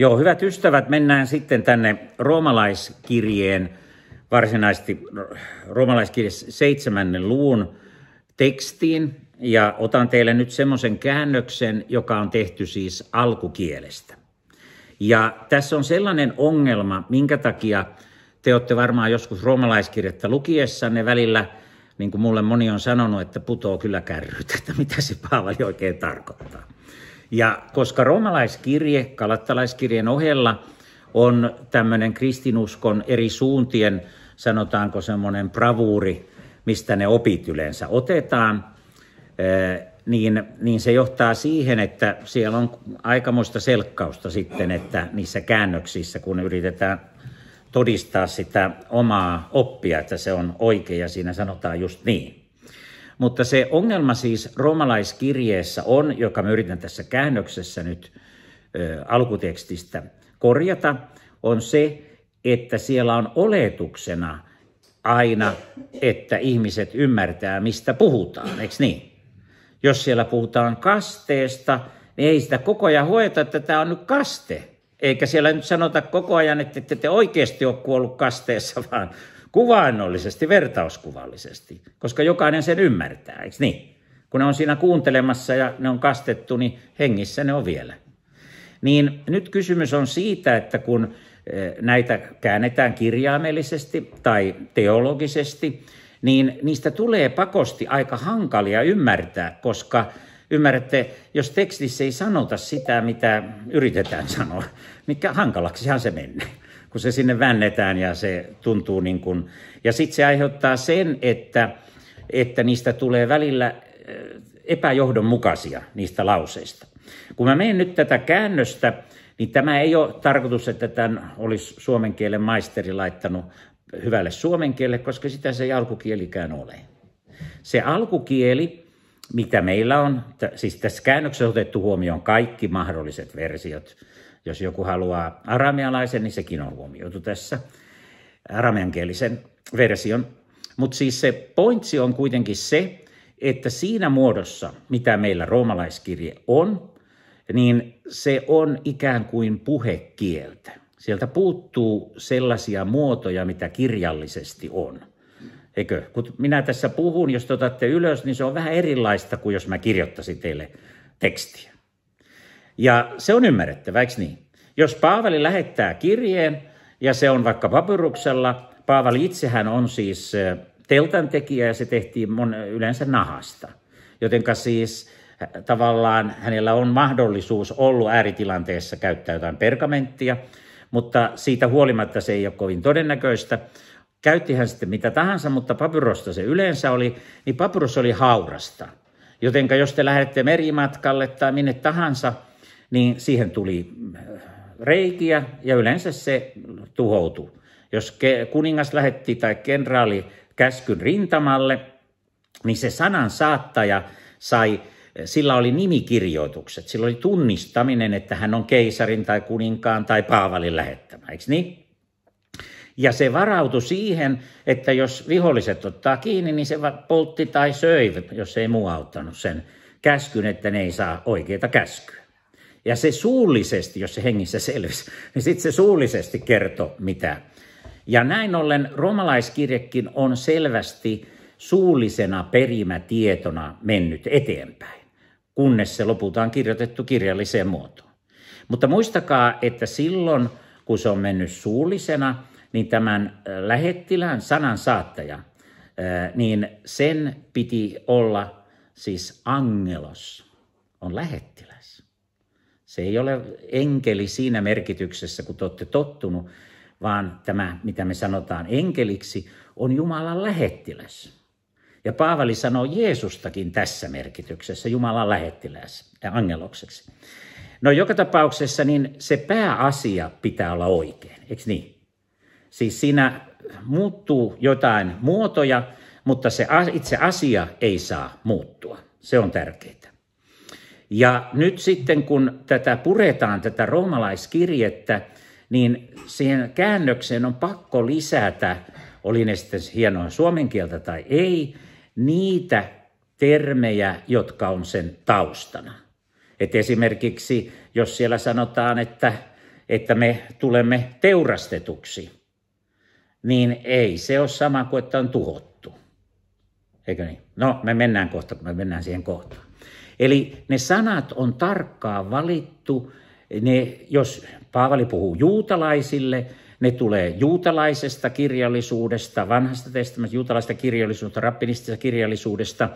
Joo, hyvät ystävät, mennään sitten tänne roomalaiskirjeen, varsinaisesti roomalaiskirje seitsemännen luun tekstiin. Ja otan teille nyt semmoisen käännöksen, joka on tehty siis alkukielestä. Ja tässä on sellainen ongelma, minkä takia te olette varmaan joskus roomalaiskirjettä lukiessanne välillä, niin kuin mulle moni on sanonut, että putoo kyllä kärryt, että mitä se Paavali oikein tarkoittaa. Ja koska roomalaiskirje kalattalaiskirjeen ohella on tämmöinen kristinuskon eri suuntien, sanotaanko semmoinen bravuuri, mistä ne opit yleensä otetaan, niin, niin se johtaa siihen, että siellä on aikamoista selkkausta sitten, että niissä käännöksissä, kun yritetään todistaa sitä omaa oppia, että se on oikea ja siinä sanotaan just niin. Mutta se ongelma siis roomalaiskirjeessä on, joka me yritän tässä käännöksessä nyt ö, alkutekstistä korjata, on se, että siellä on oletuksena aina, että ihmiset ymmärtää, mistä puhutaan, eikö niin? Jos siellä puhutaan kasteesta, niin ei sitä koko ajan hoeta, että tämä on nyt kaste. Eikä siellä nyt sanota koko ajan, että te, te oikeasti ole kuollut kasteessa, vaan kuvainnollisesti, vertauskuvallisesti, koska jokainen sen ymmärtää, eikö niin? Kun ne on siinä kuuntelemassa ja ne on kastettu, niin hengissä ne on vielä. Niin nyt kysymys on siitä, että kun eh, näitä käännetään kirjaimellisesti tai teologisesti, niin niistä tulee pakosti aika hankalia ymmärtää, koska ymmärrätte, jos tekstissä ei sanota sitä, mitä yritetään sanoa, mikä hankalaksihan se menee kun se sinne vännetään ja se tuntuu niin kuin, ja sitten se aiheuttaa sen, että, että niistä tulee välillä äh, epäjohdonmukaisia niistä lauseista. Kun mä menen nyt tätä käännöstä, niin tämä ei ole tarkoitus, että tämän olisi suomen kielen maisteri laittanut hyvälle suomen kielelle, koska sitä se ei alkukielikään ole. Se alkukieli, mitä meillä on, siis tässä käännöksessä on otettu huomioon kaikki mahdolliset versiot, jos joku haluaa aramealaisen, niin sekin on huomioitu tässä arameankielisen version. Mutta siis se pointsi on kuitenkin se, että siinä muodossa, mitä meillä roomalaiskirje on, niin se on ikään kuin puhekieltä. Sieltä puuttuu sellaisia muotoja, mitä kirjallisesti on. Eikö? Kun minä tässä puhun, jos te otatte ylös, niin se on vähän erilaista kuin jos mä kirjoittaisin teille tekstiä. Ja se on ymmärrettävä, eikö niin? Jos Paavali lähettää kirjeen ja se on vaikka papyruksella, Paavali itsehän on siis teltan tekijä ja se tehtiin mon, yleensä nahasta. Jotenka siis tavallaan hänellä on mahdollisuus ollut ääritilanteessa käyttää jotain pergamenttia, mutta siitä huolimatta se ei ole kovin todennäköistä. Käytti hän sitten mitä tahansa, mutta papyrosta se yleensä oli, niin papyrus oli haurasta. Jotenka jos te lähdette merimatkalle tai minne tahansa – niin siihen tuli äh, reikiä ja yleensä se tuhoutui. Jos kuningas lähetti tai kenraali käskyn rintamalle, niin se sanan saattaja sai, sillä oli nimikirjoitukset, sillä oli tunnistaminen, että hän on keisarin tai kuninkaan tai Paavalin lähettämä, eikö niin? Ja se varautui siihen, että jos viholliset ottaa kiinni, niin se poltti tai söi, jos ei muu auttanut sen käskyn, että ne ei saa oikeita käskyä. Ja se suullisesti, jos se hengissä selvisi, niin sitten se suullisesti kertoo mitä. Ja näin ollen romalaiskirjekin on selvästi suullisena perimätietona mennyt eteenpäin, kunnes se lopulta on kirjoitettu kirjalliseen muotoon. Mutta muistakaa, että silloin kun se on mennyt suullisena, niin tämän lähettilän sanan saattaja, niin sen piti olla siis angelos, on lähettilä. Se ei ole enkeli siinä merkityksessä, kun te olette tottunut, vaan tämä, mitä me sanotaan enkeliksi, on Jumalan lähettiläs. Ja Paavali sanoo Jeesustakin tässä merkityksessä Jumalan lähettiläs ja angelokseksi. No joka tapauksessa niin se pääasia pitää olla oikein, eikö niin? Siis siinä muuttuu jotain muotoja, mutta se itse asia ei saa muuttua. Se on tärkeää. Ja nyt sitten kun tätä puretaan, tätä roomalaiskirjettä, niin siihen käännökseen on pakko lisätä, oli ne sitten hienoa suomen kieltä tai ei, niitä termejä, jotka on sen taustana. Et esimerkiksi jos siellä sanotaan, että, että me tulemme teurastetuksi, niin ei se ole sama kuin, että on tuhottu. Eikö niin? No, me mennään kohta, kun me mennään siihen kohtaan. Eli ne sanat on tarkkaan valittu. Ne, jos Paavali puhuu juutalaisille, ne tulee juutalaisesta kirjallisuudesta, vanhasta testamentista, juutalaista kirjallisuudesta, rappinistisesta kirjallisuudesta.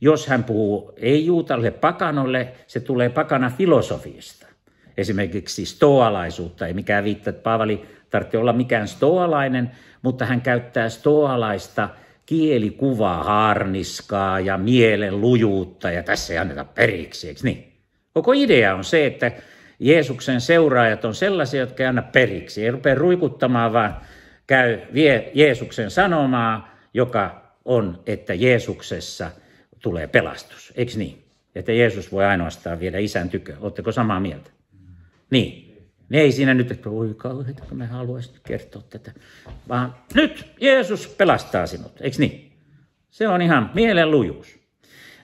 Jos hän puhuu ei juutalle, pakanolle, se tulee pakana filosofiasta. Esimerkiksi stoalaisuutta, ei mikään viittaa, että Paavali tarvitsee olla mikään stoalainen, mutta hän käyttää stoalaista – kieli kuvaa harniskaa ja mielen lujuutta ja tässä ei anneta periksi, eikö niin? Koko idea on se, että Jeesuksen seuraajat on sellaisia, jotka ei anna periksi. Ei rupea ruikuttamaan, vaan käy vie Jeesuksen sanomaa, joka on, että Jeesuksessa tulee pelastus. Eikö niin? Että Jeesus voi ainoastaan viedä isän tykö. Oletteko samaa mieltä? Niin. Ne ei siinä nyt, että voi kauheita, kun mä haluaisin kertoa tätä. Vaan nyt Jeesus pelastaa sinut, eikö niin? Se on ihan mielenlujuus.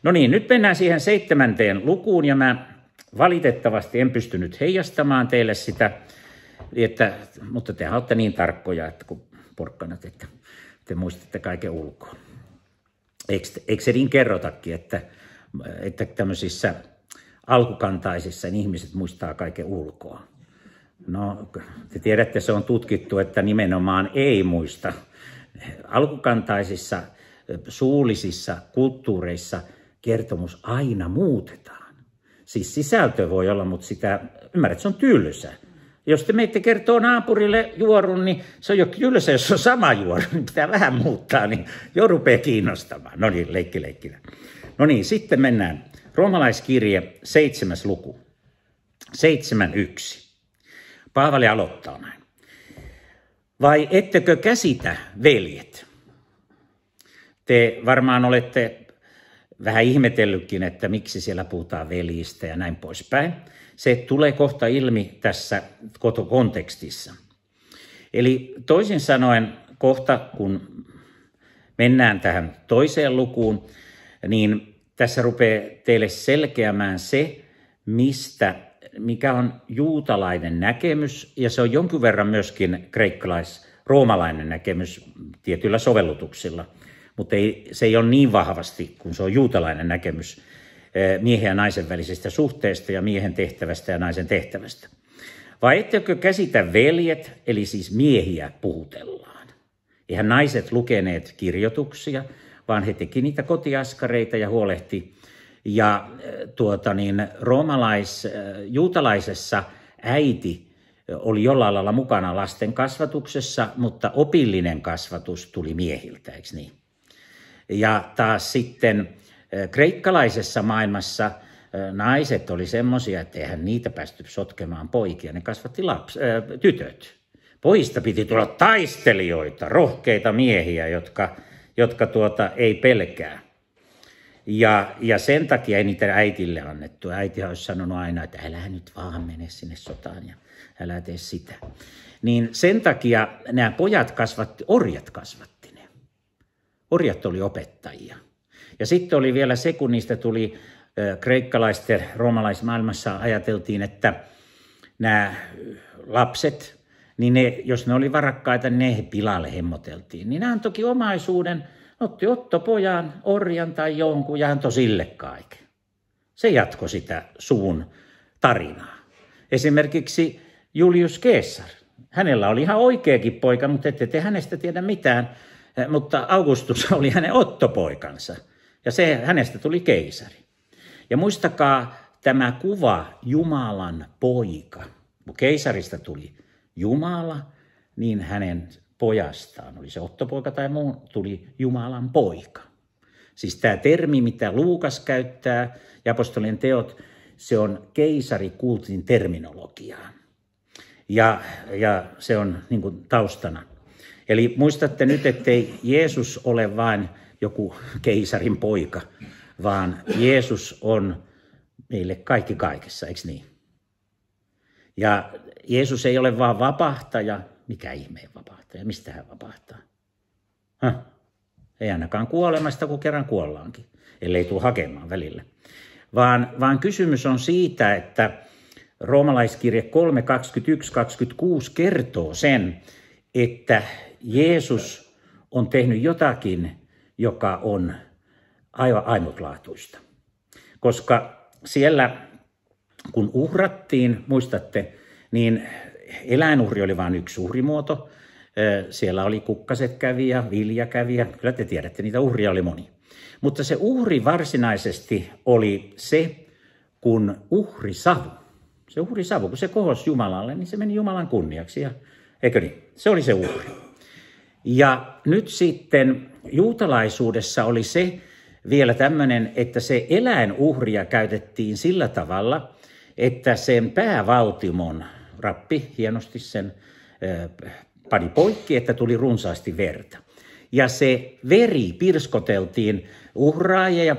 No niin, nyt mennään siihen seitsemänteen lukuun ja mä valitettavasti en pystynyt heijastamaan teille sitä, että, mutta te olette niin tarkkoja, että kun porkkanat, että te muistatte kaiken ulkoa. Eikö, eikö se niin kerrotakin, että, että tämmöisissä alkukantaisissa niin ihmiset muistaa kaiken ulkoa? No, te tiedätte, se on tutkittu, että nimenomaan ei muista. Alkukantaisissa suullisissa kulttuureissa kertomus aina muutetaan. Siis sisältö voi olla, mutta sitä, ymmärrät, se on tylsä. Jos te meitte kertoo naapurille juorun, niin se on jo tylsä, jos on sama juoru, niin pitää vähän muuttaa, niin jo rupeaa kiinnostamaan. No niin, leikki leikkinä. No niin, sitten mennään. Roomalaiskirje, seitsemäs luku, seitsemän yksi. Paavali aloittaa näin. Vai ettekö käsitä, veljet? Te varmaan olette vähän ihmetellytkin, että miksi siellä puhutaan veljistä ja näin poispäin. Se tulee kohta ilmi tässä kontekstissa. Eli toisin sanoen kohta, kun mennään tähän toiseen lukuun, niin tässä rupeaa teille selkeämään se, mistä mikä on juutalainen näkemys, ja se on jonkin verran myöskin kreikkalais-roomalainen näkemys tietyillä sovellutuksilla, mutta ei, se ei ole niin vahvasti kuin se on juutalainen näkemys eh, miehen ja naisen välisestä suhteesta ja miehen tehtävästä ja naisen tehtävästä. Vai ettekö käsitä veljet, eli siis miehiä puhutellaan? Eihän naiset lukeneet kirjoituksia, vaan he teki niitä kotiaskareita ja huolehti ja äh, tuota niin, roomalais, äh, juutalaisessa äiti äh, oli jollain lailla mukana lasten kasvatuksessa, mutta opillinen kasvatus tuli miehiltä, eikö niin? Ja taas sitten kreikkalaisessa maailmassa naiset oli semmoisia, että eihän niitä päästy sotkemaan poikia, ne kasvatti laps, äh, tytöt. Poista piti tulla taistelijoita, rohkeita miehiä, jotka, jotka tuota, ei pelkää. Ja, ja sen takia ei niitä äitille annettu. Äiti olisi sanonut aina, että älä nyt vaan mene sinne sotaan ja älä tee sitä. Niin sen takia nämä pojat kasvatti, orjat kasvatti ne. Orjat oli opettajia. Ja sitten oli vielä se, kun niistä tuli kreikkalaisten roomalaismaailmassa ajateltiin, että nämä lapset, niin ne, jos ne oli varakkaita, niin ne pilalle hemmoteltiin. Niin nämä on toki omaisuuden – otti Otto pojan, orjan tai jonkun ja antoi sille kaiken. Se jatko sitä suvun tarinaa. Esimerkiksi Julius Caesar. Hänellä oli ihan oikeakin poika, mutta ette te hänestä tiedä mitään. Eh, mutta Augustus oli hänen ottopoikansa. Ja se, hänestä tuli keisari. Ja muistakaa tämä kuva Jumalan poika. Kun keisarista tuli Jumala, niin hänen pojastaan, oli se Ottopoika tai muu, tuli Jumalan poika. Siis tämä termi, mitä Luukas käyttää ja apostolien teot, se on keisarikultin terminologiaa. Ja, ja se on niin kuin, taustana. Eli muistatte nyt, ettei Jeesus ole vain joku keisarin poika, vaan Jeesus on meille kaikki kaikessa, eikö niin? Ja Jeesus ei ole vaan vapahtaja, mikä ihmeen vapahtaja ja Mistä hän vapahtaa? Häh? Ei ainakaan kuolemasta, kun kerran kuollaankin, ellei tule hakemaan välillä. Vaan, vaan kysymys on siitä, että roomalaiskirje 32126 kertoo sen, että Jeesus on tehnyt jotakin, joka on aivan ainutlaatuista. Koska siellä, kun uhrattiin, muistatte, niin eläinuhri oli vain yksi uhrimuoto, siellä oli kukkaset kävi ja vilja kävi ja kyllä te tiedätte, niitä uhria oli moni. Mutta se uhri varsinaisesti oli se, kun uhri savu. se uhri savu, kun se kohosi Jumalalle, niin se meni Jumalan kunniaksi. Ja, eikö niin? Se oli se uhri. Ja nyt sitten juutalaisuudessa oli se vielä tämmöinen, että se eläinuhria käytettiin sillä tavalla, että sen päävaltimon, rappi hienosti sen pani poikki, että tuli runsaasti verta. Ja se veri pirskoteltiin uhraaja ja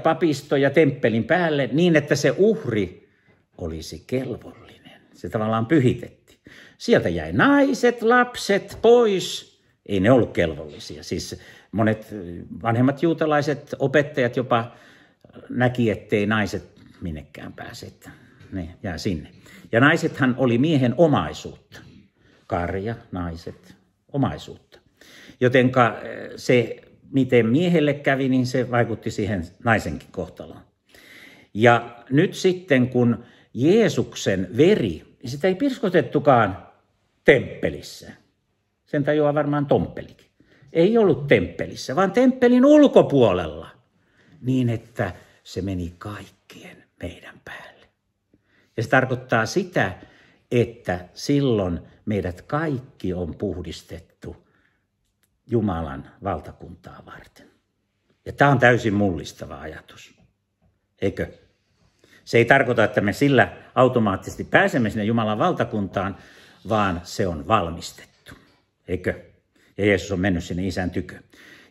ja temppelin päälle niin, että se uhri olisi kelvollinen. Se tavallaan pyhitettiin. Sieltä jäi naiset, lapset pois. Ei ne ollut kelvollisia. Siis monet eh, vanhemmat juutalaiset opettajat jopa näki, ettei naiset minnekään pääse. Että ne jää sinne. Ja naisethan oli miehen omaisuutta. Karja, naiset, omaisuutta. Jotenka eh, se, miten miehelle kävi, niin se vaikutti siihen naisenkin kohtaloon. Ja nyt sitten, kun Jeesuksen veri, niin sitä ei pirskotettukaan temppelissä. Sen tajuaa varmaan tomppelikin. Ei ollut temppelissä, vaan temppelin ulkopuolella. Niin, että se meni kaikkien meidän päälle. Ja se tarkoittaa sitä, että silloin meidät kaikki on puhdistettu Jumalan valtakuntaa varten. Ja tämä on täysin mullistava ajatus, eikö? Se ei tarkoita, että me sillä automaattisesti pääsemme sinne Jumalan valtakuntaan, vaan se on valmistettu, eikö? Ja Jeesus on mennyt sinne isän tykö.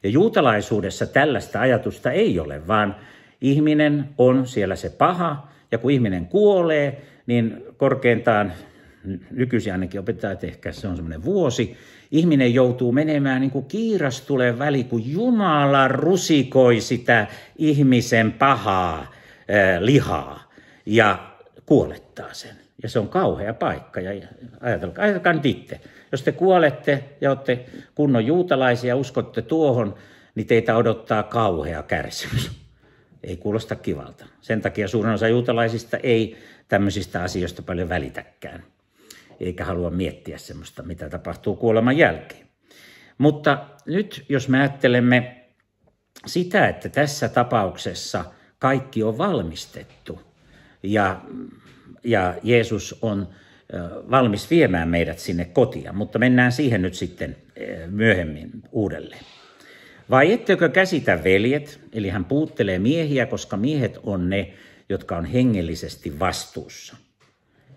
Ja juutalaisuudessa tällaista ajatusta ei ole, vaan ihminen on siellä se paha, ja kun ihminen kuolee, niin korkeintaan nykyisin ainakin opettajat ehkä se on semmoinen vuosi, ihminen joutuu menemään niin kuin kiiras tulee väli, kun Jumala rusikoi sitä ihmisen pahaa eh, lihaa ja kuolettaa sen. Ja se on kauhea paikka. Ja ajatelkaa, ajatelkaa nyt itse. Jos te kuolette ja olette kunnon juutalaisia ja uskotte tuohon, niin teitä odottaa kauhea kärsimys. Ei kuulosta kivalta. Sen takia suurin osa juutalaisista ei tämmöisistä asioista paljon välitäkään eikä halua miettiä semmoista, mitä tapahtuu kuoleman jälkeen. Mutta nyt jos me ajattelemme sitä, että tässä tapauksessa kaikki on valmistettu ja, ja Jeesus on valmis viemään meidät sinne kotia, mutta mennään siihen nyt sitten myöhemmin uudelleen. Vai ettekö käsitä veljet, eli hän puuttelee miehiä, koska miehet on ne, jotka on hengellisesti vastuussa –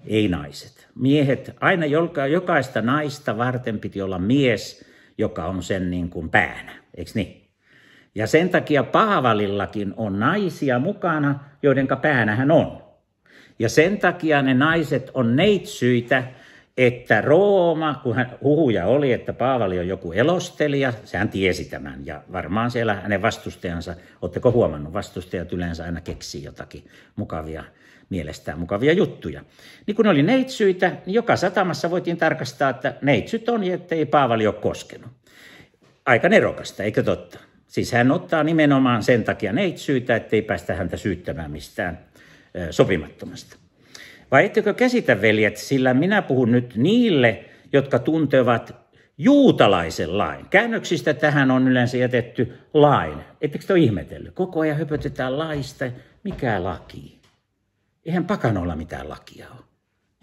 ei naiset. Miehet, aina jokaista naista varten piti olla mies, joka on sen niin kuin päänä, eikö niin? Ja sen takia Paavalillakin on naisia mukana, joiden päänä hän on. Ja sen takia ne naiset on neitsyitä, että Rooma, kun hän, huhuja oli, että Paavali on joku elostelija, sehän tiesi tämän. Ja varmaan siellä hänen vastustajansa, oletteko huomannut, vastustajat yleensä aina keksii jotakin mukavia mielestään mukavia juttuja. Niin kun oli neitsyitä, niin joka satamassa voitiin tarkastaa, että neitsyt on ja ettei Paavali ole koskenut. Aika nerokasta, eikö totta? Siis hän ottaa nimenomaan sen takia neitsyitä, ettei päästä häntä syyttämään mistään sopimattomasta. Vai ettekö käsitä, veljet, sillä minä puhun nyt niille, jotka tuntevat juutalaisen lain. Käännöksistä tähän on yleensä jätetty lain. Ettekö te ole ihmetellyt? Koko ajan höpötetään laista. Mikä laki? Eihän pakanoilla mitään lakia ole.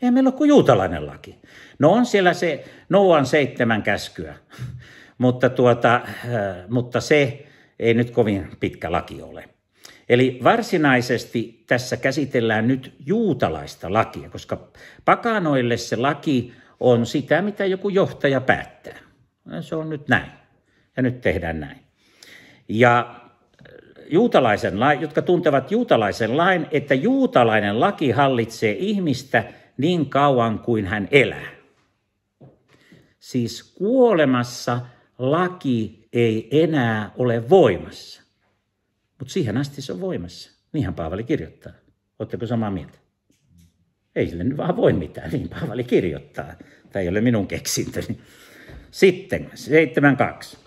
Eihän meillä ole kuin juutalainen laki. No on siellä se Nouan seitsemän käskyä, mutta, tuota, äh, mutta se ei nyt kovin pitkä laki ole. Eli varsinaisesti tässä käsitellään nyt juutalaista lakia, koska pakanoille se laki on sitä, mitä joku johtaja päättää. Se on nyt näin. Ja nyt tehdään näin. Ja juutalaisen lain, jotka tuntevat juutalaisen lain, että juutalainen laki hallitsee ihmistä niin kauan kuin hän elää. Siis kuolemassa laki ei enää ole voimassa. Mutta siihen asti se on voimassa. Niinhän Paavali kirjoittaa. Oletteko samaa mieltä? Ei sille nyt vaan voi mitään, niin Paavali kirjoittaa. Tämä ei ole minun keksintöni. Sitten 7.2.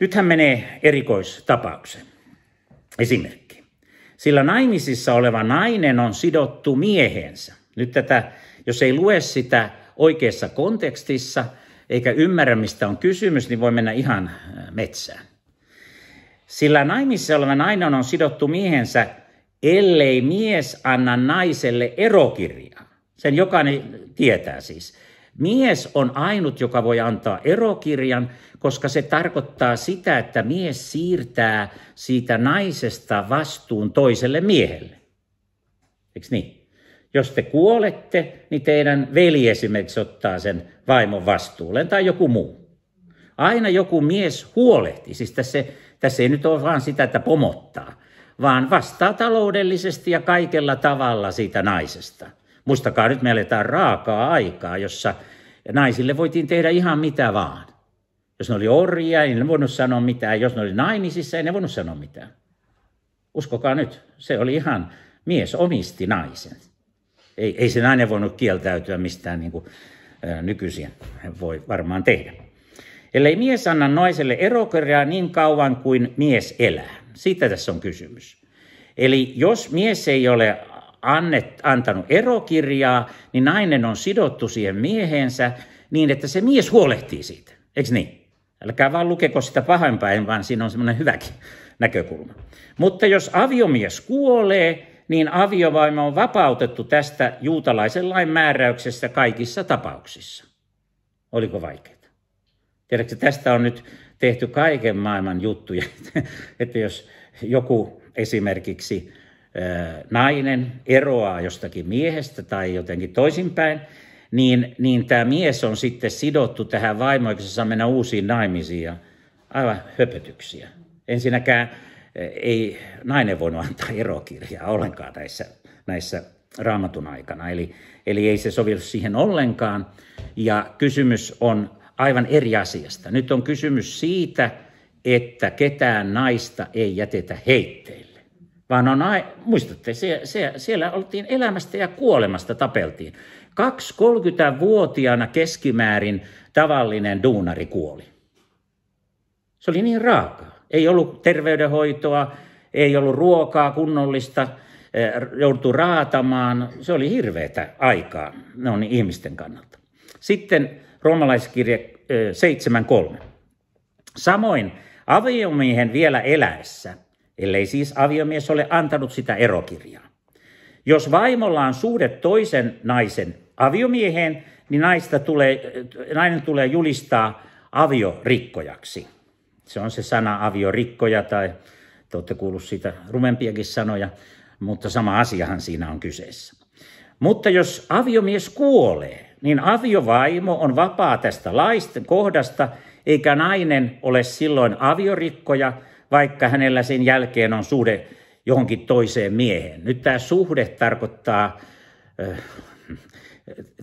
Nythän menee erikoistapaukseen. Esimerkki. Sillä naimisissa oleva nainen on sidottu miehensä. Nyt tätä, jos ei lue sitä oikeassa kontekstissa eikä ymmärrä, mistä on kysymys, niin voi mennä ihan äh, metsään. Sillä naimissa oleva nainen on sidottu miehensä, ellei mies anna naiselle erokirjaa. Sen jokainen tietää siis. Mies on ainut, joka voi antaa erokirjan, koska se tarkoittaa sitä, että mies siirtää siitä naisesta vastuun toiselle miehelle. Eikö niin? Jos te kuolette, niin teidän veli esimerkiksi ottaa sen vaimon vastuulle tai joku muu. Aina joku mies huolehti, siis tässä, tässä ei nyt ole vaan sitä, että pomottaa, vaan vastaa taloudellisesti ja kaikella tavalla siitä naisesta. Muistakaa, nyt me eletään raakaa aikaa, jossa naisille voitiin tehdä ihan mitä vaan. Jos ne oli orjia, niin ei ne voinut sanoa mitään. Jos ne oli naimisissa, ei ne voinut sanoa mitään. Uskokaa nyt, se oli ihan, mies omisti naisen. Ei, ei se nainen voinut kieltäytyä mistään niin kuin nykyisin voi varmaan tehdä. Ellei mies anna naiselle erokirjaa niin kauan kuin mies elää. Siitä tässä on kysymys. Eli jos mies ei ole annet, antanut erokirjaa, niin nainen on sidottu siihen mieheensä niin, että se mies huolehtii siitä. Eikö niin? Älkää vaan lukeko sitä pahoinpäin, vaan siinä on semmoinen hyväkin näkökulma. Mutta jos aviomies kuolee, niin aviovaimo on vapautettu tästä juutalaisen lain määräyksestä kaikissa tapauksissa. Oliko vaikeaa? Tiedätkö, tästä on nyt tehty kaiken maailman juttuja, että jos joku esimerkiksi nainen eroaa jostakin miehestä tai jotenkin toisinpäin, niin, niin tämä mies on sitten sidottu tähän se saa mennä uusiin naimisiin ja aivan höpötyksiä. Ensinnäkään eh, ei nainen voinut antaa erokirjaa ollenkaan näissä, näissä raamatun aikana, eli, eli ei se sovi siihen ollenkaan. Ja kysymys on aivan eri asiasta. Nyt on kysymys siitä, että ketään naista ei jätetä heitteille. Vaan on, muistatte, se, se, siellä oltiin elämästä ja kuolemasta tapeltiin. 2-30-vuotiaana keskimäärin tavallinen duunari kuoli. Se oli niin raakaa. Ei ollut terveydenhoitoa, ei ollut ruokaa kunnollista, eh, joutui raatamaan. Se oli hirveätä aikaa no niin, ihmisten kannalta. Sitten roomalaiskirje 7.3. Eh, Samoin aviomiehen vielä eläessä, ellei siis aviomies ole antanut sitä erokirjaa. Jos vaimolla on suhde toisen naisen aviomieheen, niin naista tulee, nainen tulee julistaa aviorikkojaksi. Se on se sana aviorikkoja tai te olette kuullut siitä rumempiakin sanoja, mutta sama asiahan siinä on kyseessä. Mutta jos aviomies kuolee, niin aviovaimo on vapaa tästä laista kohdasta, eikä nainen ole silloin aviorikkoja, vaikka hänellä sen jälkeen on suhde johonkin toiseen mieheen. Nyt tämä suhde tarkoittaa äh,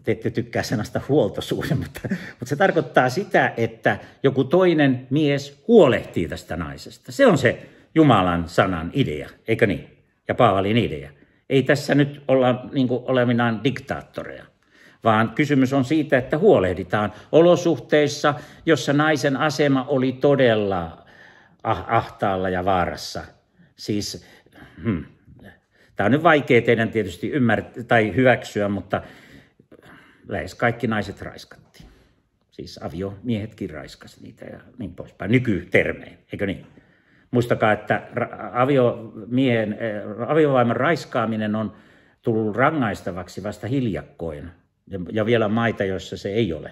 te ette tykkää sanasta huoltosuhde, mutta, mutta se tarkoittaa sitä, että joku toinen mies huolehtii tästä naisesta. Se on se Jumalan sanan idea, eikö niin? Ja Paavalin idea. Ei tässä nyt olla niin oleminaan diktaattoreja, vaan kysymys on siitä, että huolehditaan olosuhteissa, jossa naisen asema oli todella ah- ahtaalla ja vaarassa. Siis, hmm, tämä on nyt vaikea teidän tietysti ymmärtää tai hyväksyä, mutta lähes kaikki naiset raiskattiin. Siis aviomiehetkin raiskas niitä ja niin poispäin, Nykytermeen, eikö niin? Muistakaa, että aviomiehen, äh, aviovaiman raiskaaminen on tullut rangaistavaksi vasta hiljakkoin ja vielä maita, joissa se ei ole.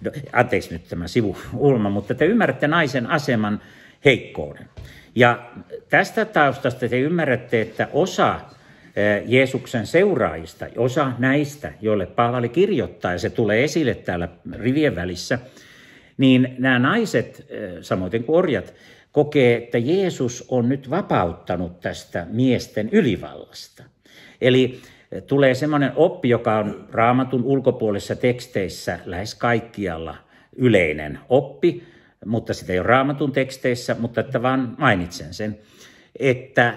No, anteeksi nyt tämä sivuulma, mutta te ymmärrätte naisen aseman heikkouden. Ja tästä taustasta te ymmärrätte, että osa Eh, Jeesuksen seuraajista, osa näistä, joille Paavali kirjoittaa, ja se tulee esille täällä rivien välissä, niin nämä naiset, eh, samoin kuin orjat, kokee, että Jeesus on nyt vapauttanut tästä miesten ylivallasta. Eli eh, tulee semmoinen oppi, joka on raamatun ulkopuolisissa teksteissä lähes kaikkialla yleinen oppi, mutta sitä ei ole raamatun teksteissä, mutta että vaan mainitsen sen, että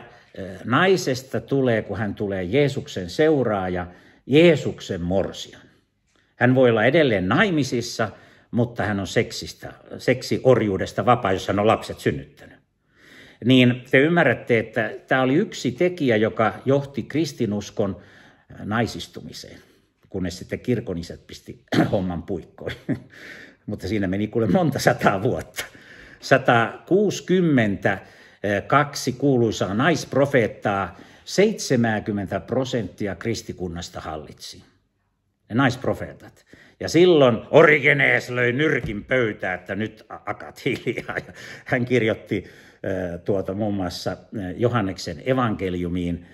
naisesta tulee, kun hän tulee Jeesuksen seuraaja, Jeesuksen morsian. Hän voi olla edelleen naimisissa, mutta hän on seksistä, seksiorjuudesta vapaa, jos hän on lapset synnyttänyt. Niin te ymmärrätte, että tämä oli yksi tekijä, joka johti kristinuskon naisistumiseen, kunnes sitten kirkon isät pisti homman puikkoon. mutta siinä meni kuule monta sataa vuotta. 160 kaksi kuuluisaa naisprofeettaa 70 prosenttia kristikunnasta hallitsi. Ne naisprofeetat. Ja silloin Origenees löi nyrkin pöytää, että nyt akat hiljaa. Hän kirjoitti tuota muun muassa Johanneksen evankeliumiin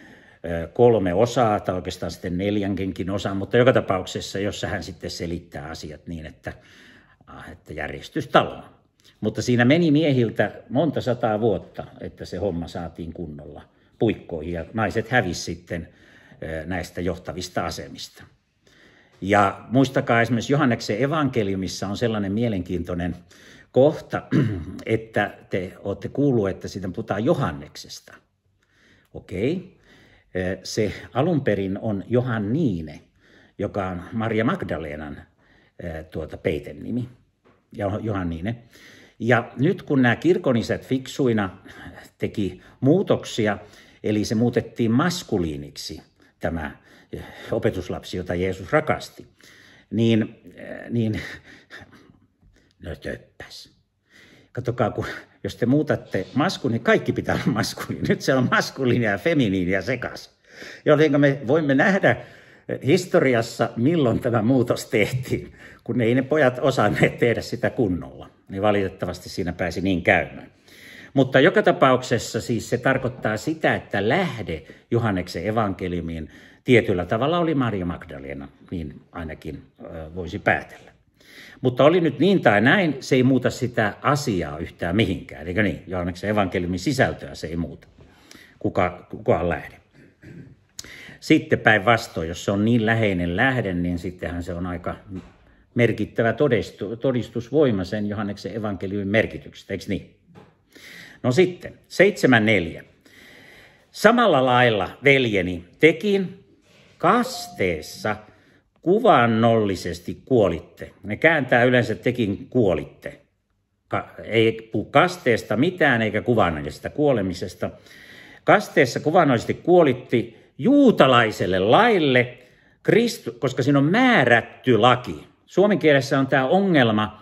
kolme osaa, tai oikeastaan sitten neljänkin osaa, mutta joka tapauksessa, jossa hän sitten selittää asiat niin, että, että järjestys taloon. Mutta siinä meni miehiltä monta sataa vuotta, että se homma saatiin kunnolla puikkoihin ja naiset hävisi sitten näistä johtavista asemista. Ja muistakaa esimerkiksi Johanneksen evankeliumissa on sellainen mielenkiintoinen kohta, että te olette kuullut, että siitä puhutaan Johanneksesta. Okei. Se alun perin on Johanniine, joka on Maria Magdalenan tuota, peitennimi. Ja Johanniine. Ja nyt kun nämä kirkonisät fiksuina teki muutoksia, eli se muutettiin maskuliiniksi tämä eh, opetuslapsi, jota Jeesus rakasti, niin, eh, niin no töppäs. Katsokaa, kun, jos te muutatte masku, niin kaikki pitää olla maskuliini. Nyt se on maskuliini ja feminiini ja sekas. Joten me voimme nähdä, historiassa, milloin tämä muutos tehtiin, kun ei ne pojat osanneet tehdä sitä kunnolla. Niin valitettavasti siinä pääsi niin käymään. Mutta joka tapauksessa siis se tarkoittaa sitä, että lähde Johanneksen evankeliumiin tietyllä tavalla oli Maria Magdalena, niin ainakin voisi päätellä. Mutta oli nyt niin tai näin, se ei muuta sitä asiaa yhtään mihinkään, eikö niin? Johanneksen evankeliumin sisältöä se ei muuta, kuka, on lähde. Sitten päinvastoin, jos se on niin läheinen lähde, niin sittenhän se on aika merkittävä todistu, todistusvoima sen Johanneksen evankeliumin merkityksestä, eikö niin? No sitten, 7.4. Samalla lailla, veljeni, tekin kasteessa kuvannollisesti kuolitte. Ne kääntää yleensä tekin kuolitte. Ka- ei puhu kasteesta mitään eikä kuvannollisesta kuolemisesta. Kasteessa kuvannollisesti kuolitti juutalaiselle laille, koska siinä on määrätty laki. Suomen kielessä on tämä ongelma,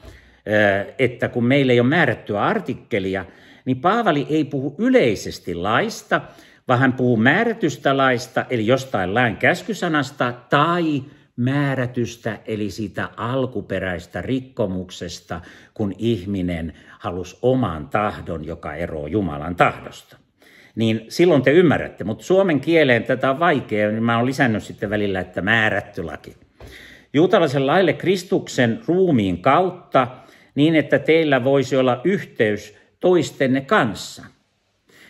että kun meillä ei ole määrättyä artikkelia, niin Paavali ei puhu yleisesti laista, vaan hän puhuu määrätystä laista, eli jostain lain käskysanasta, tai määrätystä, eli sitä alkuperäistä rikkomuksesta, kun ihminen halusi oman tahdon, joka eroaa Jumalan tahdosta niin silloin te ymmärrätte. Mutta suomen kieleen tätä on vaikea, niin mä oon lisännyt sitten välillä, että määrätty laki. Juutalaisen laille Kristuksen ruumiin kautta niin, että teillä voisi olla yhteys toistenne kanssa.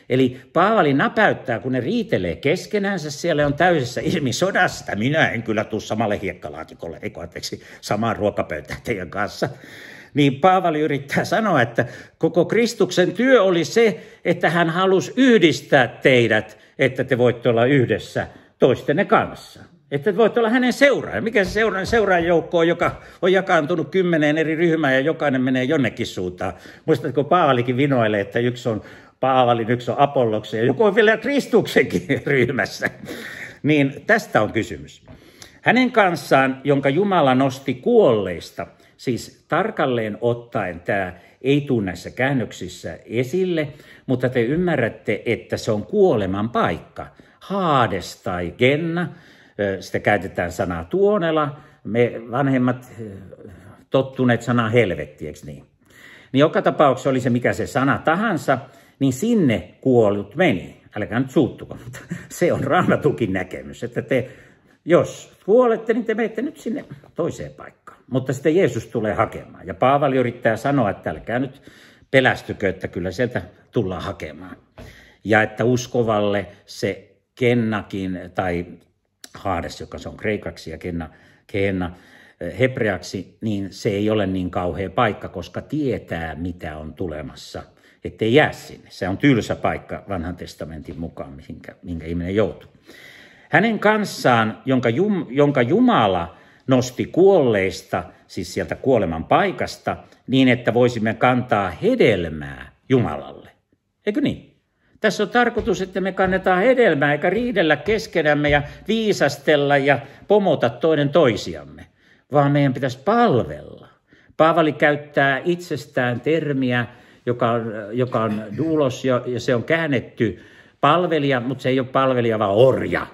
Eli Paavali näpäyttää, kun ne riitelee keskenänsä, siellä on täydessä ilmisodasta. Minä en kyllä tule samalle hiekkalaatikolle, eikö anteeksi, samaan ruokapöytään teidän kanssa niin Paavali yrittää sanoa, että koko Kristuksen työ oli se, että hän halusi yhdistää teidät, että te voitte olla yhdessä toistenne kanssa. Että voitte olla hänen seuraajan. Mikä se seuraajan joukko on, joka on jakaantunut kymmeneen eri ryhmään ja jokainen menee jonnekin suuntaan. Muistatko Paavalikin vinoilee, että yksi on Paavalin, yksi on Apolloksen ja joku on vielä Kristuksenkin ryhmässä. Niin tästä on kysymys. Hänen kanssaan, jonka Jumala nosti kuolleista – Siis tarkalleen ottaen tämä ei tule näissä käännöksissä esille, mutta te ymmärrätte, että se on kuoleman paikka. Haades tai genna, sitä käytetään sanaa tuonela, me vanhemmat tottuneet sanaa helvetti, eikö niin? Niin joka tapauksessa oli se mikä se sana tahansa, niin sinne kuollut meni. Älkää nyt suuttuko, mutta se on raamatukin näkemys, että te, jos kuolette, niin te menette nyt sinne toiseen paikkaan. Mutta sitten Jeesus tulee hakemaan. Ja Paavali yrittää sanoa, että älkää nyt pelästykö, että kyllä sieltä tullaan hakemaan. Ja että uskovalle se kennakin, tai haades, joka se on kreikaksi ja kenna, kenna eh, hebreaksi, niin se ei ole niin kauhea paikka, koska tietää, mitä on tulemassa, ettei jää sinne. Se on tylsä paikka vanhan testamentin mukaan, minkä, minkä ihminen joutuu. Hänen kanssaan, jonka, jum, jonka Jumala – nosti kuolleista, siis sieltä kuoleman paikasta, niin että voisimme kantaa hedelmää Jumalalle. Eikö niin? Tässä on tarkoitus, että me kannetaan hedelmää eikä riidellä keskenämme ja viisastella ja pomota toinen toisiamme, vaan meidän pitäisi palvella. Paavali käyttää itsestään termiä, joka on, joka on duulos ja, ja se on käännetty palvelija, mutta se ei ole palvelija, vaan orja.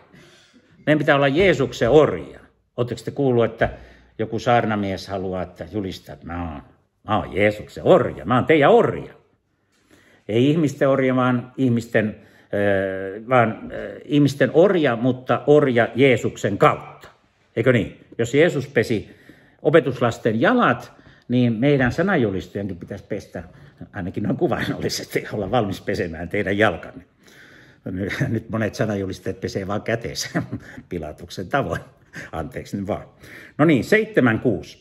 Meidän pitää olla Jeesuksen orja. Oletteko te kuullut, että joku saarnamies haluaa, että julistaa, että mä oon, mä oon Jeesuksen orja, mä oon teidän orja. Ei ihmisten orja, vaan ihmisten, äh, vaan, äh, ihmisten orja, mutta orja Jeesuksen kautta. Eikö niin? Jos Jeesus pesi opetuslasten jalat, niin meidän sanajulistujenkin pitäisi pestä, ainakin noin kuvainnollisesti, olla valmis pesemään teidän jalkanne. Nyt monet sanajulistajat pesee vain käteensä pilatuksen tavoin. Anteeksi nyt vaan. No niin, 7-6.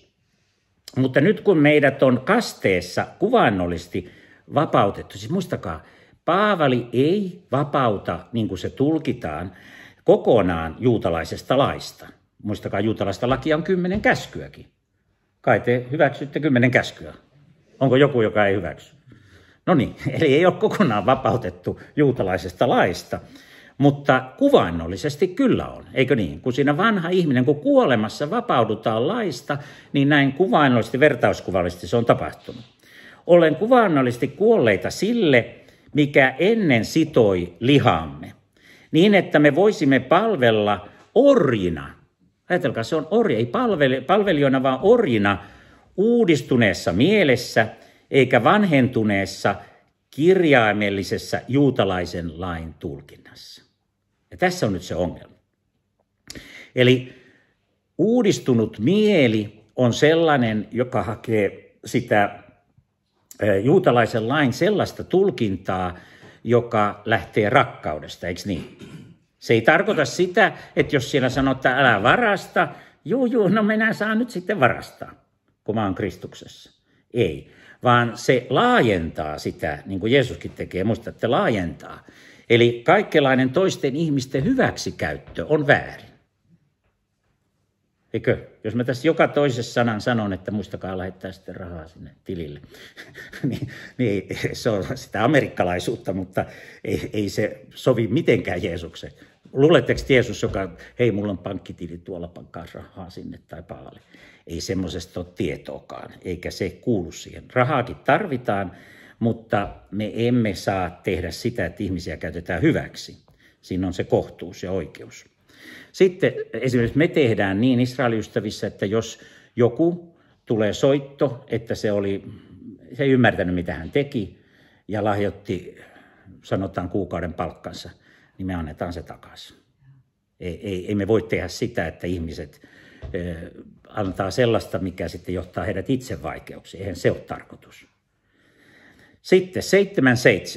Mutta nyt kun meidät on kasteessa kuvannollisesti vapautettu, siis muistakaa, Paavali ei vapauta, niin kuin se tulkitaan, kokonaan juutalaisesta laista. Muistakaa, juutalaista lakia on kymmenen käskyäkin. Kai te hyväksytte kymmenen käskyä. Onko joku, joka ei hyväksy? No niin, eli ei ole kokonaan vapautettu juutalaisesta laista, mutta kuvainnollisesti kyllä on, eikö niin? Kun siinä vanha ihminen, kun kuolemassa vapaudutaan laista, niin näin kuvainnollisesti, vertauskuvallisesti se on tapahtunut. Olen kuvainnollisesti kuolleita sille, mikä ennen sitoi lihamme, niin että me voisimme palvella orjina. Ajatelkaa, se on orja, ei palveli, palvelijoina, vaan orjina uudistuneessa mielessä, eikä vanhentuneessa kirjaimellisessa juutalaisen lain tulkinnassa. Ja tässä on nyt se ongelma. Eli uudistunut mieli on sellainen, joka hakee sitä juutalaisen lain sellaista tulkintaa, joka lähtee rakkaudesta, eikö niin? Se ei tarkoita sitä, että jos siellä sanotaan älä varasta, juu, juu, no minä saan nyt sitten varastaa, kun mä oon Kristuksessa. Ei, vaan se laajentaa sitä, niin kuin Jeesuskin tekee, muistatte, laajentaa. Eli kaikkelainen toisten ihmisten hyväksikäyttö on väärin. Eikö? Jos mä tässä joka toisessa sanan sanon, että muistakaa lähettää sitten rahaa sinne tilille, niin, niin se on sitä amerikkalaisuutta, mutta ei, ei se sovi mitenkään Jeesuksen. Luuletteko Jeesus, joka, hei, mulla on pankkitili, tuolla pankkaa rahaa sinne tai paali. Ei semmoisesta ole tietoakaan, eikä se kuulu siihen. Rahaakin tarvitaan, mutta me emme saa tehdä sitä, että ihmisiä käytetään hyväksi. Siinä on se kohtuus ja oikeus. Sitten esimerkiksi me tehdään niin Israeliystävissä, että jos joku tulee soitto, että se, oli, se ei ymmärtänyt mitä hän teki ja lahjoitti sanotaan kuukauden palkkansa, niin me annetaan se takaisin. Ei, ei, ei me voi tehdä sitä, että ihmiset antaa sellaista, mikä sitten johtaa heidät itse vaikeuksiin. Eihän se ole tarkoitus. Sitten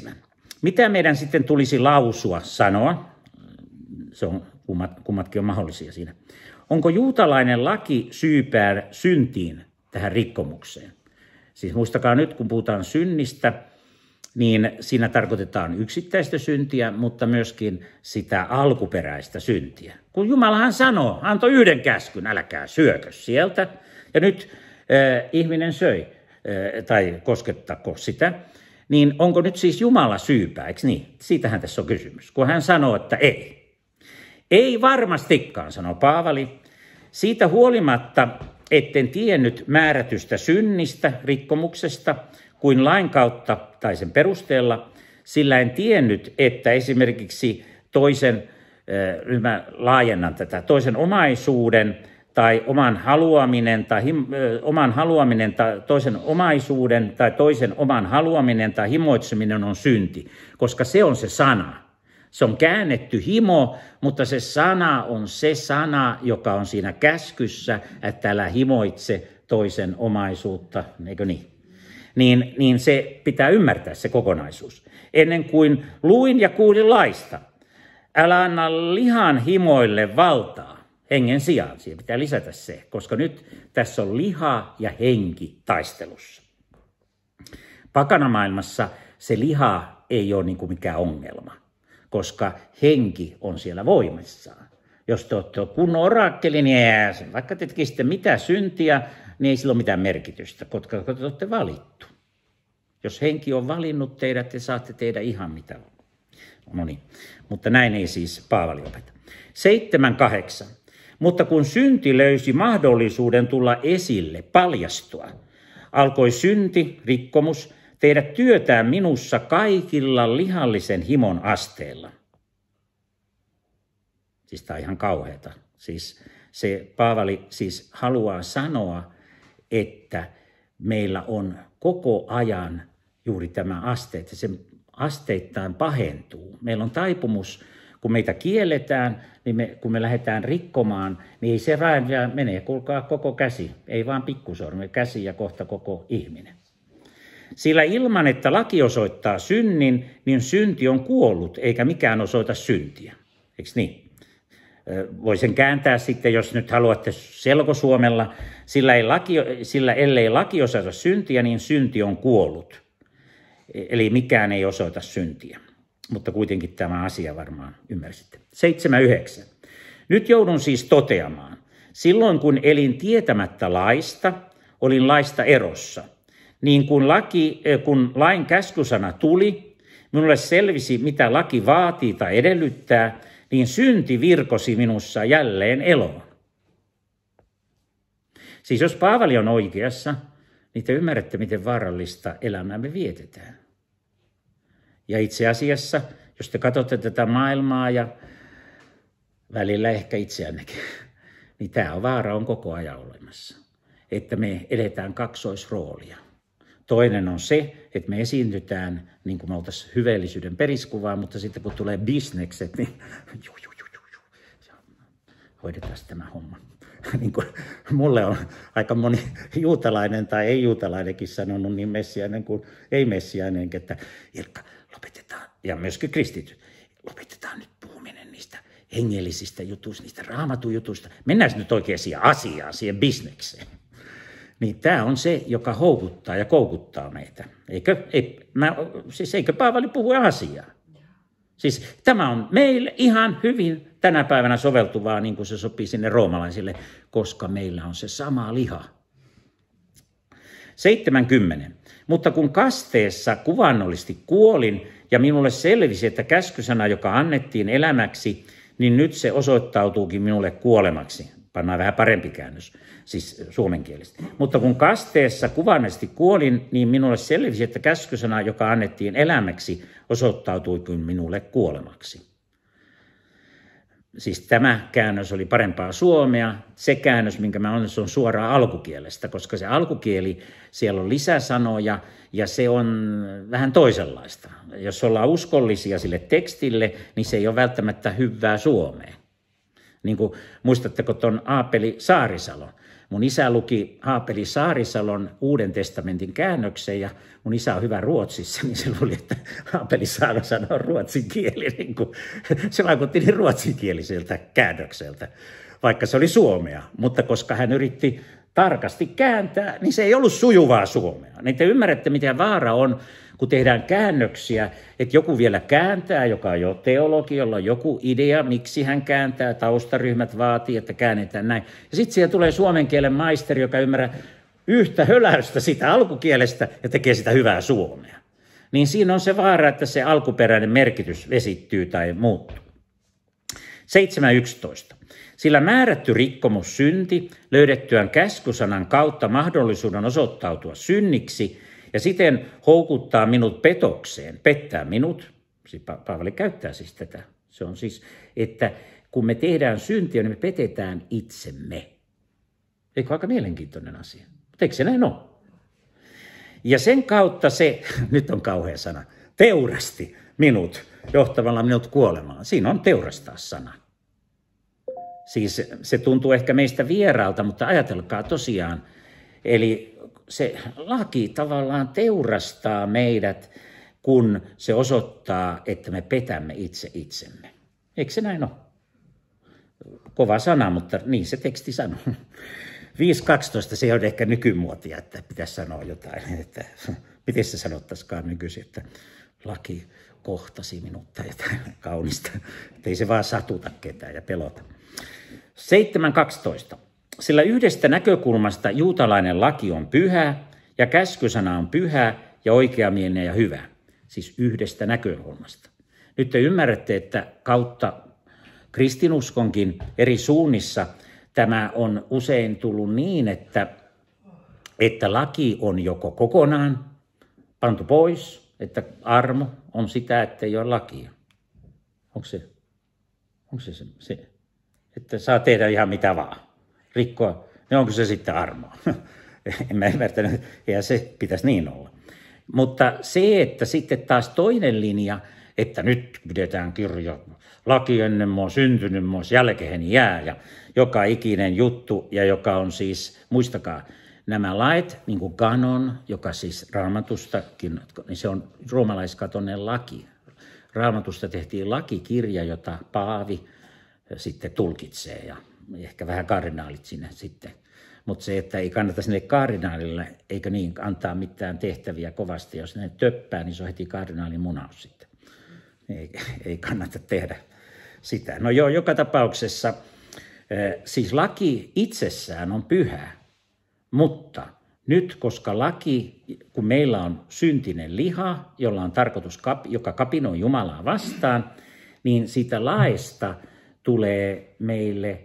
7.7. Mitä meidän sitten tulisi lausua sanoa? Se on, kummat, kummatkin on mahdollisia siinä. Onko juutalainen laki syypää syntiin tähän rikkomukseen? Siis muistakaa nyt, kun puhutaan synnistä, niin siinä tarkoitetaan yksittäistä syntiä, mutta myöskin sitä alkuperäistä syntiä. Kun Jumalahan sanoo, antoi yhden käskyn, äläkää syökö sieltä. Ja nyt äh, ihminen söi. Eh, tai koskettako sitä, niin onko nyt siis Jumala syypää, eikö niin? Siitähän tässä on kysymys, kun hän sanoo, että ei. Ei varmastikaan, sanoo Paavali. Siitä huolimatta etten tiennyt määrätystä synnistä, rikkomuksesta, kuin lain kautta tai sen perusteella, sillä en tiennyt, että esimerkiksi toisen, eh, nyt mä laajennan tätä, toisen omaisuuden – tai oman haluaminen tai him, oman haluaminen tai toisen omaisuuden tai toisen oman haluaminen tai himoitseminen on synti, koska se on se sana. Se on käännetty himo, mutta se sana on se sana, joka on siinä käskyssä, että älä himoitse toisen omaisuutta, eikö niin? Niin, niin se pitää ymmärtää se kokonaisuus. Ennen kuin luin ja kuulin laista, älä anna lihan himoille valtaa hengen sijaan. Siihen pitää lisätä se, koska nyt tässä on liha ja henki taistelussa. Pakanamaailmassa se liha ei ole niin kuin mikään ongelma, koska henki on siellä voimassaan. Jos te olette kunnon orakkeli, niin vaikka te tekisitte mitä syntiä, niin ei sillä ole mitään merkitystä, koska te olette valittu. Jos henki on valinnut teidät, te saatte tehdä ihan mitä on. No niin, mutta näin ei siis Paavali opeta. 7.8. Mutta kun synti löysi mahdollisuuden tulla esille, paljastua, alkoi synti, rikkomus, tehdä työtään minussa kaikilla lihallisen himon asteella. Siis tämä on ihan kauheata. Siis se Paavali siis haluaa sanoa, että meillä on koko ajan juuri tämä aste, että se asteittain pahentuu. Meillä on taipumus kun meitä kielletään, niin me, kun me lähdetään rikkomaan, niin ei se raja menee, kuulkaa koko käsi, ei vaan pikkusormi, käsi ja kohta koko ihminen. Sillä ilman, että laki osoittaa synnin, niin synti on kuollut, eikä mikään osoita syntiä. Eikö niin? Voisin kääntää sitten, jos nyt haluatte selkosuomella. Sillä, ei laki, sillä ellei laki osoita syntiä, niin synti on kuollut. E, eli mikään ei osoita syntiä mutta kuitenkin tämä asia varmaan ymmärsitte. 7.9. Nyt joudun siis toteamaan. Silloin kun elin tietämättä laista, olin laista erossa. Niin kun, laki, eh, kun lain käskysana tuli, minulle selvisi, mitä laki vaatii tai edellyttää, niin synti virkosi minussa jälleen eloon. Siis jos Paavali on oikeassa, niin te ymmärrätte, miten vaarallista elämää me vietetään. Ja itse asiassa, jos te katsotte tätä maailmaa ja välillä ehkä itseännekin, niin tämä vaara on koko ajan olemassa. Että me edetään kaksoisroolia. Toinen on se, että me esiintytään niin kuin me oltaisiin hyveellisyyden periskuvaa, mutta sitten kun tulee bisnekset, niin juu, juu, juu, juu, hoidetaan tämä homma. niin kuin, mulle on aika moni juutalainen tai ei-juutalainenkin sanonut niin messiainen kuin ei-messiainenkin, että Ilkka, ja myöskin kristityt. Lopetetaan nyt puhuminen niistä hengellisistä jutuista, niistä jutuista. Mennään nyt oikein siihen asiaan, siihen bisnekseen. Niin tämä on se, joka houkuttaa ja koukuttaa meitä. Eikö, ei, mä, siis eikö Paavali puhu asiaa? Siis tämä on meille ihan hyvin tänä päivänä soveltuvaa, niin kuin se sopii sinne roomalaisille, koska meillä on se sama liha. 70. Mutta kun kasteessa kuvannollisesti kuolin, ja minulle selvisi, että käskysana, joka annettiin elämäksi, niin nyt se osoittautuukin minulle kuolemaksi. Pannaan vähän parempi käännös, siis suomenkielisesti. Mutta kun kasteessa kuvanesti kuolin, niin minulle selvisi, että käskysana, joka annettiin elämäksi, osoittautuikin minulle kuolemaksi siis tämä käännös oli parempaa suomea. Se käännös, minkä mä olen, se on suoraan alkukielestä, koska se alkukieli, siellä on lisäsanoja ja se on vähän toisenlaista. Jos ollaan uskollisia sille tekstille, niin se ei ole välttämättä hyvää suomea. Niin kuin, muistatteko tuon Aapeli Saarisalon? Mun isä luki Haapeli Saarisalon Uuden testamentin käännöksen ja mun isä on hyvä ruotsissa, niin se luuli, että Haapeli Saarisalo on ruotsinkielinen, niin kun se vaikutti niin ruotsinkieliseltä käännökseltä, vaikka se oli suomea. Mutta koska hän yritti tarkasti kääntää, niin se ei ollut sujuvaa suomea. Niin te ymmärrätte, mitä vaara on, kun tehdään käännöksiä, että joku vielä kääntää, joka on jo teologi, jolla on joku idea, miksi hän kääntää, taustaryhmät vaatii, että käännetään näin. Ja sitten siihen tulee suomen kielen maisteri, joka ymmärrä yhtä höläystä sitä alkukielestä ja tekee sitä hyvää suomea. Niin siinä on se vaara, että se alkuperäinen merkitys vesittyy tai muuttuu. 7.11. Sillä määrätty rikkomus synti löydettyään käskusanan kautta mahdollisuuden osoittautua synniksi – ja siten houkuttaa minut petokseen, pettää minut. Siis pa- Paavali käyttää siis tätä. Se on siis, että kun me tehdään syntiä, niin me petetään itsemme. Eikö aika mielenkiintoinen asia? Mutta eikö se näin ole? Ja sen kautta se, nyt on kauhea sana, teurasti minut, johtavalla minut kuolemaan. Siinä on teurastaa sana. Siis se tuntuu ehkä meistä vieraalta, mutta ajatelkaa tosiaan. Eli se laki tavallaan teurastaa meidät, kun se osoittaa, että me petämme itse itsemme. Eikö se näin ole? Kova sana, mutta niin se teksti sanoo. 5.12, se on ehkä nykymuotia, että pitäisi sanoa jotain, että miten se sanottaisikaan nykyisin, että laki kohtasi minut tai jotain kaunista, että ei se vaan satuta ketään ja pelota. 7.12 sillä yhdestä näkökulmasta juutalainen laki on pyhä ja käskysana on pyhä ja oikeamielinen ja hyvä, siis yhdestä näkökulmasta. Nyt te ymmärrätte, että kautta kristinuskonkin eri suunnissa tämä on usein tullut niin, että, että laki on joko kokonaan pantu pois, että armo on sitä, että ei ole lakia. Onko se, onko se, se, se että saa tehdä ihan mitä vaan? rikkoa, ne niin onko se sitten armoa? en mä ymmärtänyt, ja se pitäisi niin olla. Mutta se, että sitten taas toinen linja, että nyt pidetään kirja laki ennen mua syntynyt, mua jälkeen jää ja joka ikinen juttu ja joka on siis, muistakaa, nämä lait, niin kuin kanon, joka siis raamatustakin, niin se on roomalaiskatonen laki. Raamatusta tehtiin lakikirja, jota Paavi sitten tulkitsee ja ehkä vähän kardinaalit siinä sitten. Mutta se, että ei kannata sinne kardinaalille, eikö niin, antaa mitään tehtäviä kovasti. Jos ne töppää, niin se on heti kardinaalin munaus sitten. Ei, ei kannata tehdä sitä. No joo, joka tapauksessa, eh, siis laki itsessään on pyhä, mutta nyt, koska laki, kun meillä on syntinen liha, jolla on tarkoitus, joka kapinoi Jumalaa vastaan, niin siitä laista tulee meille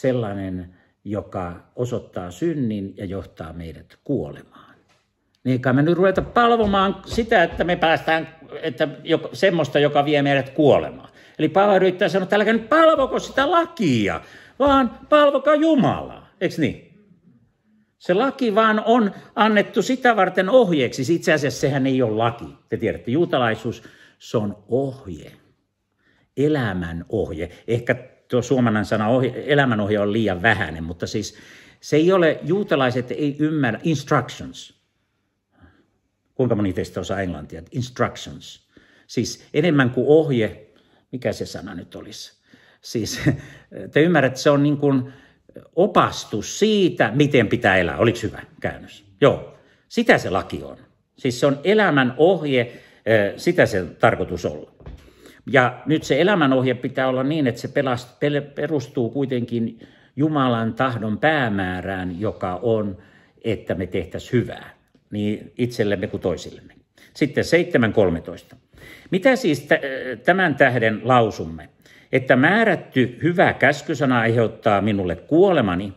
sellainen, joka osoittaa synnin ja johtaa meidät kuolemaan. Niin kai me nyt ruveta palvomaan sitä, että me päästään että joko, semmoista, joka vie meidät kuolemaan. Eli Paavo yrittää sanoa, että älkää nyt palvoko sitä lakia, vaan palvokaa Jumalaa. Eikö niin? Se laki vaan on annettu sitä varten ohjeeksi. Siis itse asiassa sehän ei ole laki. Te tiedätte, juutalaisuus, se on ohje. Elämän ohje. Ehkä tuo suomalainen sana ohi, elämänohje on liian vähäinen, mutta siis se ei ole, juutalaiset ei ymmärrä, instructions. Kuinka moni teistä osaa englantia? Instructions. Siis enemmän kuin ohje, mikä se sana nyt olisi? Siis te ymmärrätte, se on niin kuin opastus siitä, miten pitää elää. Oliko hyvä käännös? Joo, sitä se laki on. Siis se on elämän ohje, eh, sitä se tarkoitus olla. Ja nyt se elämänohje pitää olla niin, että se pelast, perustuu kuitenkin Jumalan tahdon päämäärään, joka on, että me tehtäisiin hyvää niin itsellemme kuin toisillemme. Sitten 7.13. Mitä siis tämän tähden lausumme? Että määrätty hyvä käskysana aiheuttaa minulle kuolemani.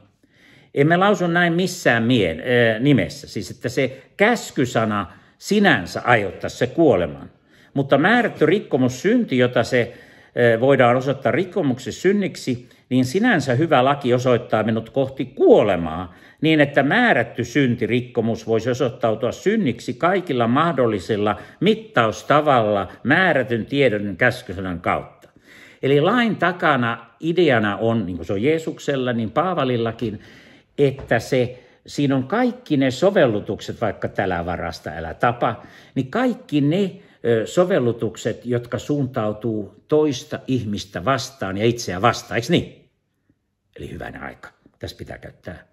Emme lausu näin missään mien, äh, nimessä, siis että se käskysana sinänsä aiheuttaa se kuoleman. Mutta määrätty synti, jota se eh, voidaan osoittaa rikkomuksi synniksi, niin sinänsä hyvä laki osoittaa minut kohti kuolemaa, niin että määrätty syntirikkomus voisi osoittautua synniksi kaikilla mahdollisilla mittaustavalla määrätyn tiedon käskysanan kautta. Eli lain takana ideana on, niin kuin se on Jeesuksella, niin Paavalillakin, että se siinä on kaikki ne sovellutukset, vaikka tällä varasta, älä tapa, niin kaikki ne sovellutukset, jotka suuntautuu toista ihmistä vastaan ja itseä vastaan, eikö niin? Eli hyvän aika. Tässä pitää käyttää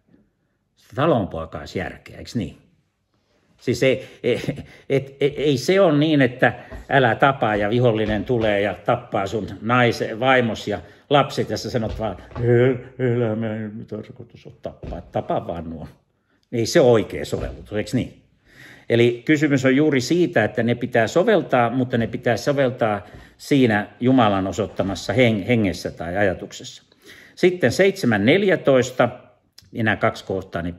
sitä järkeä, eikö niin? Siis ei, ei, et, ei, ei se ole niin, että älä tapaa ja vihollinen tulee ja tappaa sun naisen, vaimos ja lapset ja sä sanot vaan, elämä ei tarkoitus on tappaa, tapa vaan nuo. Ei se ole oikea sovellutus, eikö niin? Eli kysymys on juuri siitä, että ne pitää soveltaa, mutta ne pitää soveltaa siinä Jumalan osoittamassa hengessä tai ajatuksessa. Sitten 7.14, enää kaksi kohtaa, niin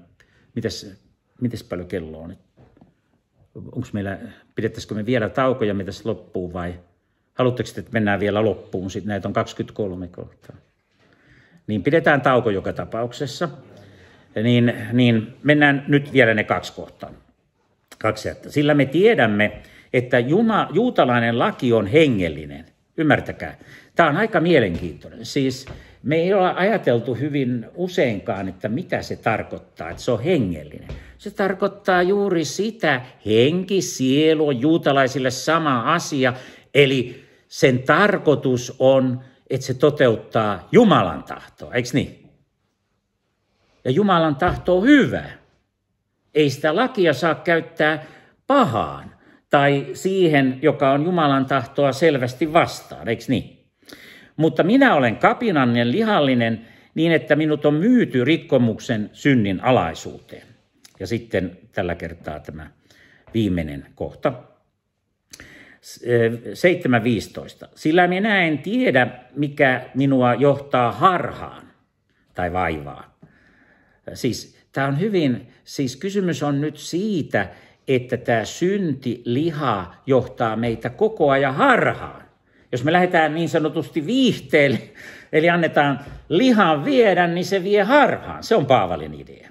mitäs, mitäs paljon kello on? Onko meillä, pidettäisikö me vielä taukoja, mitä se loppuu vai haluatteko, että mennään vielä loppuun? Sitten näitä on 23 kohtaa. Niin pidetään tauko joka tapauksessa. Niin, niin mennään nyt vielä ne kaksi kohtaa. Kaksi Sillä me tiedämme, että juma, juutalainen laki on hengellinen. Ymmärtäkää. Tämä on aika mielenkiintoinen. Siis me ei ole ajateltu hyvin useinkaan, että mitä se tarkoittaa, että se on hengellinen. Se tarkoittaa juuri sitä, henki, sielu on juutalaisille sama asia, eli sen tarkoitus on, että se toteuttaa Jumalan tahtoa, eikö niin? Ja Jumalan tahto on hyvä. Ei sitä lakia saa käyttää pahaan tai siihen, joka on Jumalan tahtoa selvästi vastaan, eikö niin? Mutta minä olen kapinannen lihallinen niin, että minut on myyty rikkomuksen synnin alaisuuteen. Ja sitten tällä kertaa tämä viimeinen kohta. 7.15. Eh, Sillä minä en tiedä, mikä minua johtaa harhaan tai vaivaan. Siis Tämä on hyvin, siis kysymys on nyt siitä, että tämä synti, liha johtaa meitä koko ajan harhaan. Jos me lähdetään niin sanotusti viihteelle, eli annetaan lihan viedä, niin se vie harhaan. Se on Paavalin idea.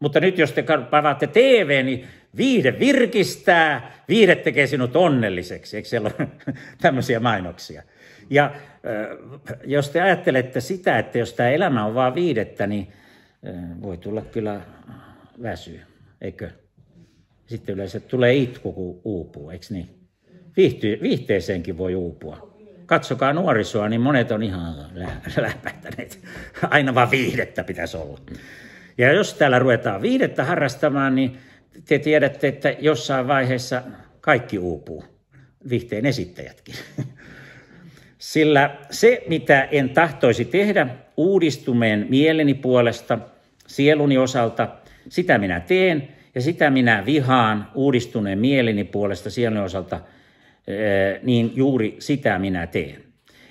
Mutta nyt jos te palaatte TV, niin viihde virkistää, viihde tekee sinut onnelliseksi. Eikö siellä ole tämmöisiä mainoksia? Ja jos te ajattelette sitä, että jos tämä elämä on vaan viidettä, niin – Eh, voi tulla kyllä väsy, eikö? Sitten yleensä tulee itku, kun uupuu, eikö niin? Viihty, viihteeseenkin voi uupua. Katsokaa nuorisoa, niin monet on ihan läpähtäneet. Aina vaan viihdettä pitäisi olla. Ja jos täällä ruvetaan viihdettä harrastamaan, niin te tiedätte, että jossain vaiheessa kaikki uupuu, Vihteen esittäjätkin. Sillä se, mitä en tahtoisi tehdä uudistumeen mieleni puolesta – sieluni osalta. Sitä minä teen ja sitä minä vihaan uudistuneen mieleni puolesta sieluni osalta, eh, niin juuri sitä minä teen.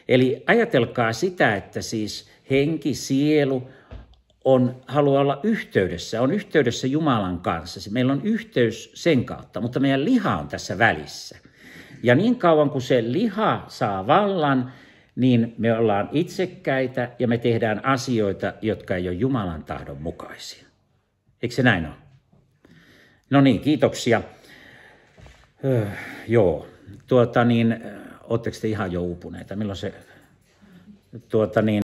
Eli ajatelkaa sitä, että siis henki, sielu on, haluaa olla yhteydessä, on yhteydessä Jumalan kanssa. Siis meillä on yhteys sen kautta, mutta meidän liha on tässä välissä. Ja niin kauan kuin se liha saa vallan, niin me ollaan itsekkäitä ja me tehdään asioita, jotka ei ole Jumalan tahdon mukaisia. Eikö se näin ole? No niin, kiitoksia. Öö, joo, tuota niin, ootteko te ihan jo uupuneita? Milloin se, tuota niin,